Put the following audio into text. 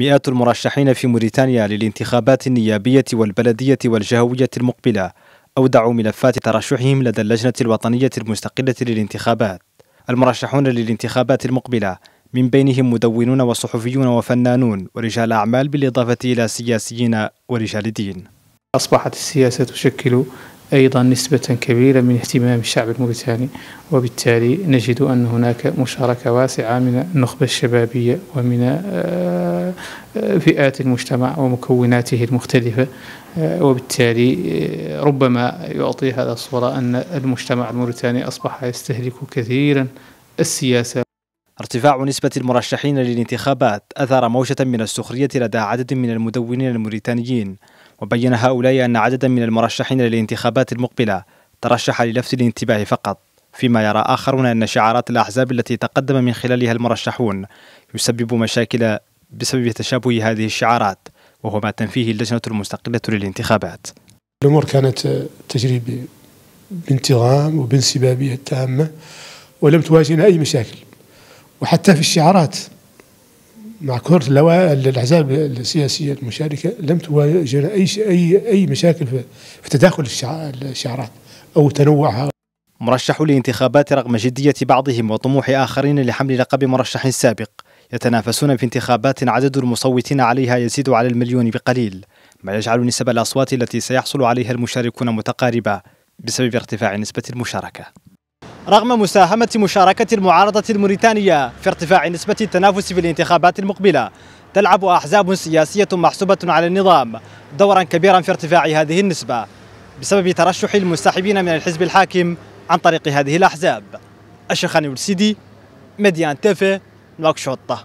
مئات المرشحين في موريتانيا للانتخابات النيابية والبلدية والجهوية المقبلة أودعوا ملفات ترشحهم لدى اللجنة الوطنية المستقلة للانتخابات المرشحون للانتخابات المقبلة من بينهم مدونون وصحفيون وفنانون ورجال أعمال بالإضافة إلى سياسيين ورجال دين أصبحت السياسة تشكل أيضا نسبة كبيرة من اهتمام الشعب الموريتاني وبالتالي نجد أن هناك مشاركة واسعة من النخبة الشبابية ومن آه، آه، فئات المجتمع ومكوناته المختلفة آه، وبالتالي ربما يعطي هذا الصورة أن المجتمع الموريتاني أصبح يستهلك كثيرا السياسة ارتفاع نسبة المرشحين للانتخابات أثار موجة من السخرية لدى عدد من المدونين الموريتانيين وبين هؤلاء أن عددا من المرشحين للانتخابات المقبلة ترشح للفت الانتباه فقط فيما يرى آخرون أن شعارات الأحزاب التي تقدم من خلالها المرشحون يسبب مشاكل بسبب تشابه هذه الشعارات وهو ما تنفيه اللجنة المستقلة للانتخابات الأمور كانت تجري بانتظام وبانسبابية تامة ولم تواجهنا أي مشاكل وحتى في الشعارات مع كثرة الأحزاب السياسية المشاركة لم تواجهنا أي أي أي مشاكل في تداخل الشعارات أو تنوعها مرشح لانتخابات رغم جدية بعضهم وطموح آخرين لحمل لقب مرشح سابق يتنافسون في انتخابات عدد المصوتين عليها يزيد على المليون بقليل ما يجعل نسب الأصوات التي سيحصل عليها المشاركون متقاربة بسبب ارتفاع نسبة المشاركة رغم مساهمة مشاركة المعارضة الموريتانية في ارتفاع نسبة التنافس في الانتخابات المقبلة تلعب أحزاب سياسية محسوبة على النظام دورا كبيرا في ارتفاع هذه النسبة بسبب ترشح المنسحبين من الحزب الحاكم عن طريق هذه الأحزاب الشيخاني والسيدي مديان تيفي نواكشوطة